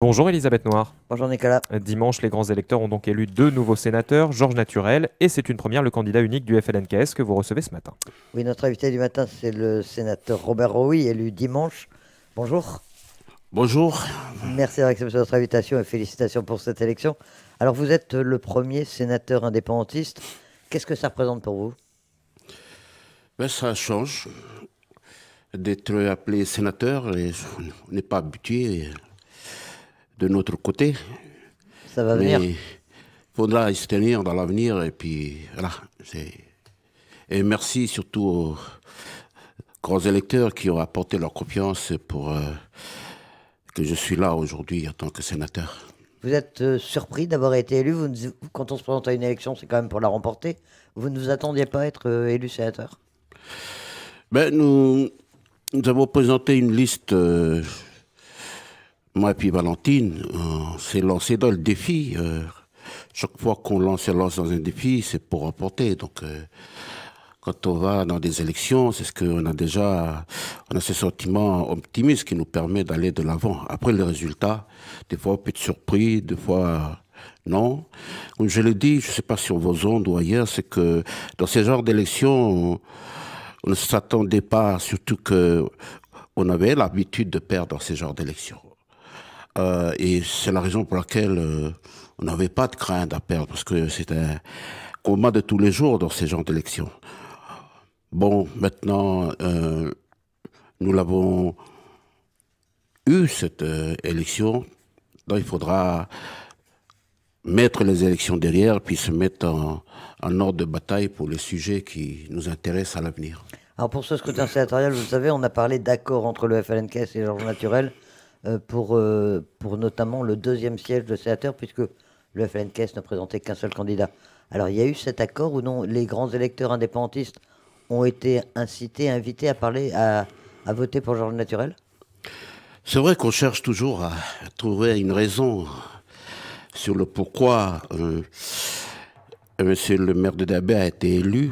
Bonjour Elisabeth Noir. Bonjour Nicolas. Euh, dimanche, les grands électeurs ont donc élu deux nouveaux sénateurs, Georges Naturel, et c'est une première, le candidat unique du FLNKS que vous recevez ce matin. Oui, notre invité du matin, c'est le sénateur Robert Rouy élu dimanche. Bonjour. Bonjour. Merci d'avoir accepté notre invitation et félicitations pour cette élection. Alors, vous êtes le premier sénateur indépendantiste. Qu'est-ce que ça représente pour vous ben, Ça change d'être appelé sénateur. Et on n'est pas habitué de notre côté. Ça va venir. Il faudra se tenir dans l'avenir et puis voilà. Et merci surtout aux grands électeurs qui ont apporté leur confiance pour euh, que je suis là aujourd'hui en tant que sénateur. Vous êtes euh, surpris d'avoir été élu Quand on se présente à une élection, c'est quand même pour la remporter. Vous ne vous attendiez pas à être euh, élu sénateur ben, nous avons présenté une liste moi et puis Valentine, euh, on s'est lancé dans le défi. Euh, chaque fois qu'on lance, lance dans un défi, c'est pour remporter. Donc, euh, quand on va dans des élections, c'est ce qu'on a déjà, on a ce sentiment optimiste qui nous permet d'aller de l'avant. Après les résultats, des fois on peut être surpris, des fois non. Comme je le dis, je ne sais pas sur vos ondes ou ailleurs, c'est que dans ces genres d'élections, on ne s'attendait pas, surtout qu'on avait l'habitude de perdre dans ces genres d'élections. Euh, et c'est la raison pour laquelle euh, on n'avait pas de crainte à perdre, parce que c'est un combat de tous les jours dans ces genres d'élections. Bon, maintenant, euh, nous l'avons eu, cette élection. Donc, il faudra mettre les élections derrière, puis se mettre en, ordre de bataille pour les sujets qui nous intéressent à l'avenir. Alors pour ce scrutin sénatorial, vous savez, on a parlé d'accord entre le FLNKS et l'Ordre naturel. Euh, pour, euh, pour notamment le deuxième siège de sénateur, puisque le FNKS ne présentait qu'un seul candidat. Alors il y a eu cet accord ou non Les grands électeurs indépendantistes ont été incités, invités à parler, à, voter pour Georges Naturel C'est vrai qu'on cherche toujours à trouver une raison sur le pourquoi M. Euh, monsieur le maire de Dabé a été élu.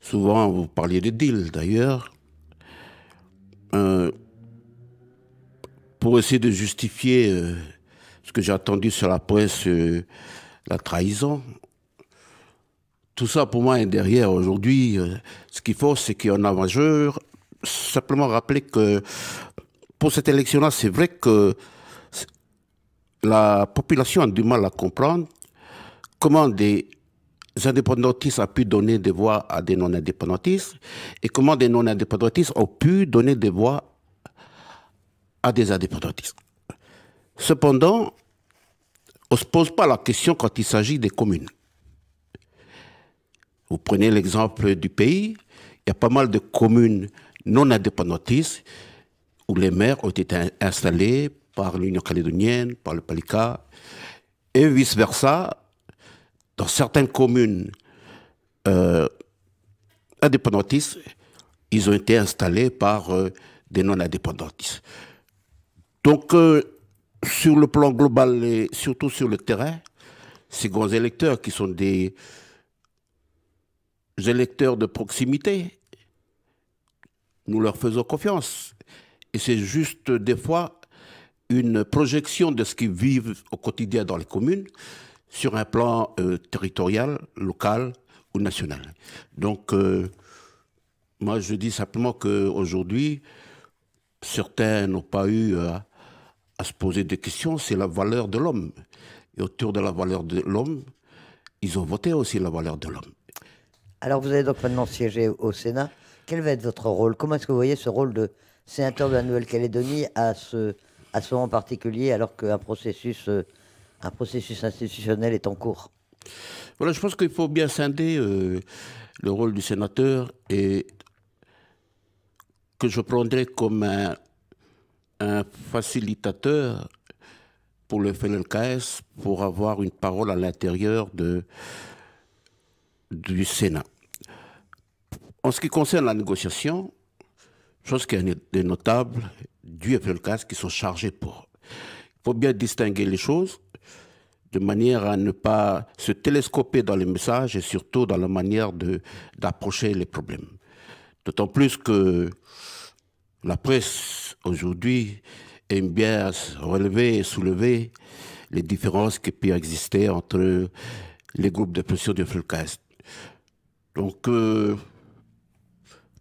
Souvent, vous parliez de deal d'ailleurs pour essayer de justifier euh, ce que j'ai entendu sur la presse, euh, la trahison. Tout ça pour moi est derrière. Aujourd'hui, euh, ce qu'il faut, c'est qu'il y en a majeur. Simplement rappeler que pour cette élection-là, c'est vrai que la population a du mal à comprendre comment des indépendantistes ont pu donner des voix à des non-indépendantistes et comment des non-indépendantistes ont pu donner des voix des indépendantistes. Cependant, on ne se pose pas la question quand il s'agit des communes. Vous prenez l'exemple du pays, il y a pas mal de communes non indépendantistes où les maires ont été installés par l'Union calédonienne, par le Palika, et vice-versa, dans certaines communes euh, indépendantistes, ils ont été installés par euh, des non-indépendantistes. Donc, euh, sur le plan global et surtout sur le terrain, ces grands électeurs qui sont des électeurs de proximité, nous leur faisons confiance. Et c'est juste des fois une projection de ce qu'ils vivent au quotidien dans les communes sur un plan euh, territorial, local ou national. Donc, euh, moi, je dis simplement qu'aujourd'hui, certains n'ont pas eu à se poser des questions, c'est la valeur de l'homme. Et autour de la valeur de l'homme, ils ont voté aussi la valeur de l'homme. Alors vous allez donc maintenant siéger au Sénat. Quel va être votre rôle Comment est-ce que vous voyez ce rôle de sénateur de la Nouvelle-Calédonie à ce, à ce particulier, alors qu'un processus, euh, un processus institutionnel est en cours Voilà, je pense qu'il faut bien scinder euh, le rôle du sénateur et que je prendrai comme un un facilitateur pour le FNLKS pour avoir une parole à l'intérieur du Sénat. En ce qui concerne la négociation, chose qui a des notables du FNLKS qui sont chargés pour. Il faut bien distinguer les choses de manière à ne pas se télescoper dans les messages et surtout dans la manière d'approcher les problèmes. D'autant plus que la presse aujourd'hui aime bien relever et soulever les différences qui peuvent exister entre les groupes de pression du Fulcast. Donc, parlez euh,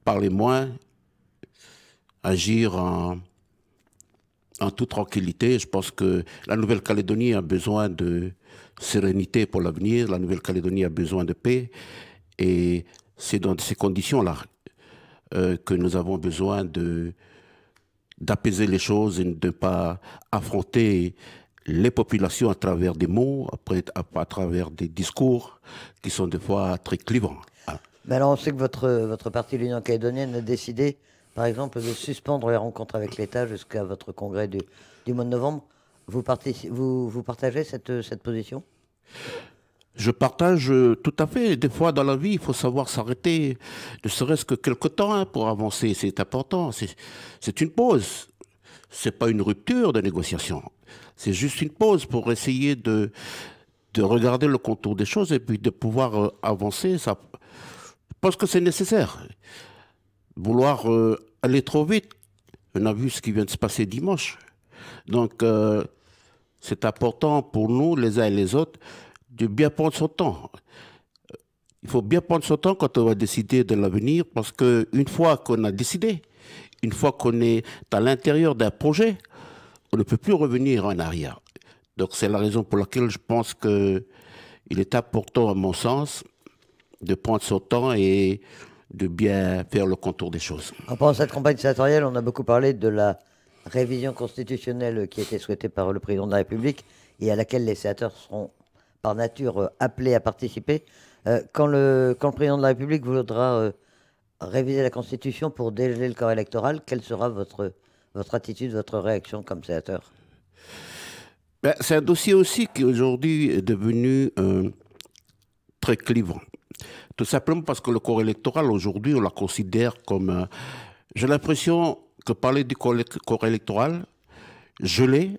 parler moins, agir en, en toute tranquillité. Je pense que la Nouvelle-Calédonie a besoin de sérénité pour l'avenir, la Nouvelle-Calédonie a besoin de paix, et c'est dans ces conditions-là euh, que nous avons besoin de d'apaiser les choses et de ne pas affronter les populations à travers des mots, à, travers des discours qui sont des fois très clivants. Ah. Mais alors on sait que votre, votre parti, l'Union calédonienne, a décidé, par exemple, de suspendre les rencontres avec l'État jusqu'à votre congrès du, mois de novembre. Vous, vous partagez cette, cette position je partage tout à fait. Des fois, dans la vie, il faut savoir s'arrêter, ne serait-ce que quelques temps hein, pour avancer. C'est important. C'est une pause. C'est pas une rupture de négociation. C'est juste une pause pour essayer de, regarder le contour des choses et puis de pouvoir euh, avancer. Ça, je que c'est nécessaire. Vouloir euh, aller trop vite, on a vu ce qui vient de se passer dimanche. Donc, euh, c'est important pour nous, les uns et les autres, de bien prendre son temps. Il faut bien prendre son temps quand on va décider de l'avenir, parce qu'une fois qu'on a décidé, une fois qu'on est à l'intérieur d'un projet, on ne peut plus revenir en arrière. Donc c'est la raison pour laquelle je pense qu'il est important, à mon sens, de prendre son temps et de bien faire le contour des choses. En pendant cette campagne sénatoriale, on a beaucoup parlé de la révision constitutionnelle qui était souhaitée par le président de la République et à laquelle les sénateurs seront par nature euh, appelé à participer. Euh, quand, le, président de la République voudra euh, réviser la Constitution pour dégeler le corps électoral, quelle sera votre, votre attitude, votre réaction comme sénateur ben, C'est un dossier aussi qui aujourd'hui est devenu très clivant. Tout simplement parce que le corps électoral, aujourd'hui, on la considère comme... J'ai l'impression que parler du corps électoral, geler,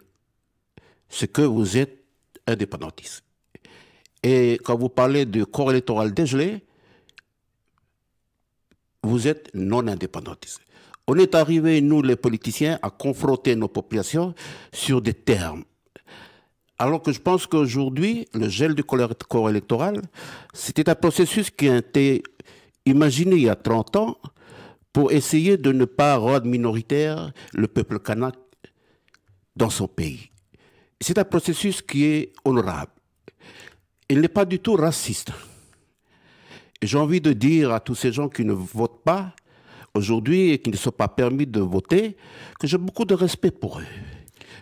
c'est que vous êtes indépendantiste. Et quand vous parlez de corps électoral dégelé, vous êtes non indépendantiste On est arrivé, nous les politiciens, à confronter nos populations sur des termes. Alors que je pense qu'aujourd'hui, le gel du corps électoral, c'était un processus qui a été imaginé il y a 30 ans pour essayer de ne pas rendre minoritaire le peuple kanak dans son pays. C'est un processus qui est honorable il n'est pas du tout raciste. J'ai envie de dire à tous ces gens qui ne votent pas aujourd'hui et qui ne sont pas permis de voter que j'ai beaucoup de respect pour eux.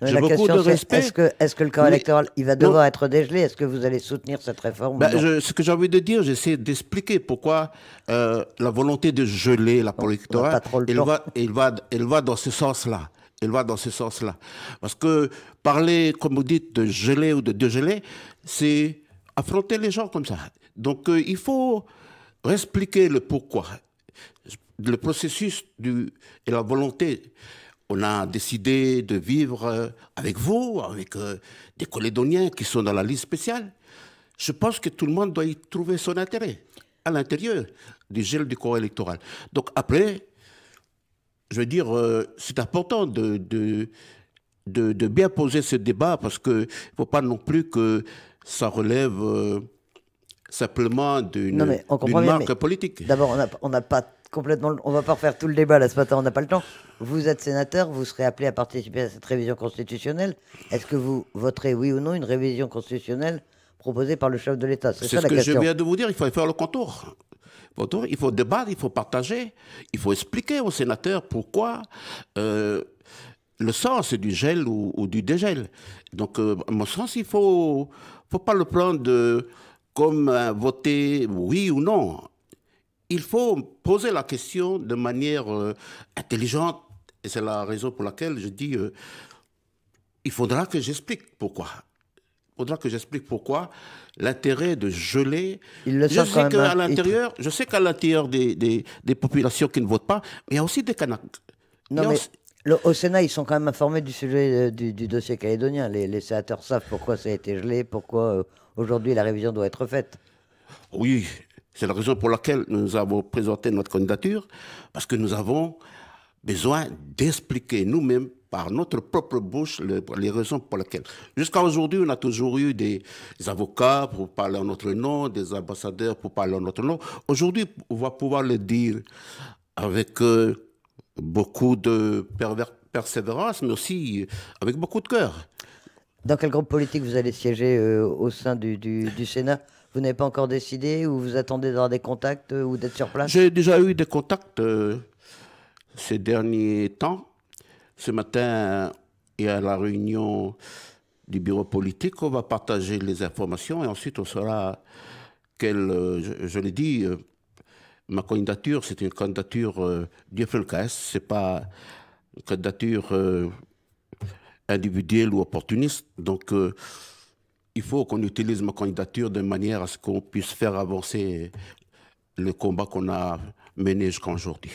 Euh, j'ai beaucoup de respect. Est-ce que, le corps électoral il va devoir être dégelé Est-ce que vous allez soutenir cette réforme ben, Ce que j'ai envie de dire, j'essaie d'expliquer pourquoi euh, la volonté de geler la politique électorale, va, va, il va dans ce sens-là. Elle va dans ce sens-là. Parce que parler, comme vous dites, de geler ou de dégeler, c'est affronter les gens comme ça. Donc euh, il faut expliquer le pourquoi, le processus du, et la volonté. On a décidé de vivre euh, avec vous, avec euh, des colédoniens qui sont dans la liste spéciale. Je pense que tout le monde doit y trouver son intérêt à l'intérieur du gel du corps électoral. Donc après, je veux dire, c'est important de de, de, bien poser ce débat parce qu'il ne faut pas non plus que ça relève euh, simplement d'une marque politique. D'abord, on n'a pas complètement. On va pas refaire tout le débat là ce matin, on n'a pas le temps. Vous êtes sénateur, vous serez appelé à participer à cette révision constitutionnelle. Est-ce que vous voterez oui ou non une révision constitutionnelle proposée par le chef de l'État C'est ce que je viens de vous dire. Il faut faire le contour. Il faut débattre, il faut partager, il faut expliquer aux sénateurs pourquoi. Euh, le sens du gel ou, du dégel. Donc, euh, à mon sens, il ne faut, faut pas le prendre euh, comme euh, voter oui ou non. Il faut poser la question de manière intelligente. Et c'est la raison pour laquelle je dis, il faudra que j'explique pourquoi. Il faudra que j'explique pourquoi l'intérêt de geler. je, sais qu'à hein, l'intérieur, je sais qu'à l'intérieur des, des, populations qui ne votent pas, il y a aussi des canards. Non, mais au Sénat, ils sont quand même informés du sujet euh, du, dossier calédonien. Les, sénateurs savent pourquoi ça a été gelé, pourquoi euh, aujourd'hui la révision doit être faite. Oui, c'est la raison pour laquelle nous avons présenté notre candidature, parce que nous avons besoin d'expliquer nous-mêmes par notre propre bouche les raisons pour lesquelles. Jusqu'à aujourd'hui, on a toujours eu des, avocats pour parler en notre nom, des ambassadeurs pour parler en notre nom. Aujourd'hui, on va pouvoir le dire avec... Euh, beaucoup de persévérance, mais aussi euh, avec beaucoup de cœur. Dans quel groupe politique vous allez siéger euh, au sein du, Sénat Vous n'avez pas encore décidé ou vous attendez d'avoir des contacts euh, ou d'être sur place J'ai déjà eu des contacts ces derniers temps. Ce matin, il y a la réunion du bureau politique, on va partager les informations et ensuite on saura quel, je, je l'ai dit, ma candidature, c'est une candidature euh, du ce n'est pas une candidature euh, individuelle ou opportuniste. Donc, euh, il faut qu'on utilise ma candidature de manière à ce qu'on puisse faire avancer le combat qu'on a mené jusqu'à aujourd'hui.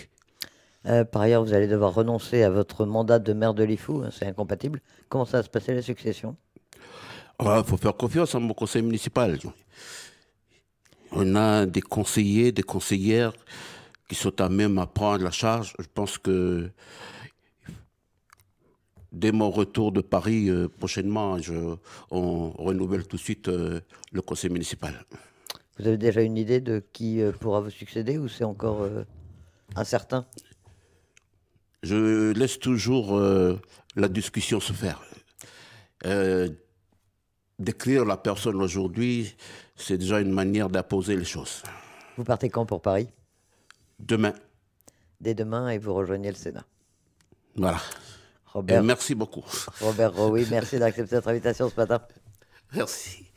Euh, par ailleurs, vous allez devoir renoncer à votre mandat de maire de Lifou, hein, c'est incompatible. Comment ça va se passer la succession ah, Il faut faire confiance à mon conseil municipal on a des conseillers, des conseillères qui sont à même à prendre la charge. Je pense que dès mon retour de Paris euh, prochainement, je, on renouvelle tout de suite euh, le conseil municipal. Vous avez déjà une idée de qui euh, pourra vous succéder ou c'est encore incertain Je laisse toujours la discussion se faire décrire la personne aujourd'hui, c'est déjà une manière d'imposer les choses. Vous partez quand pour Paris Demain. Dès demain, et vous rejoignez le Sénat. Voilà. Robert, merci beaucoup. Robert Rowe, merci d'accepter notre invitation ce matin. Merci.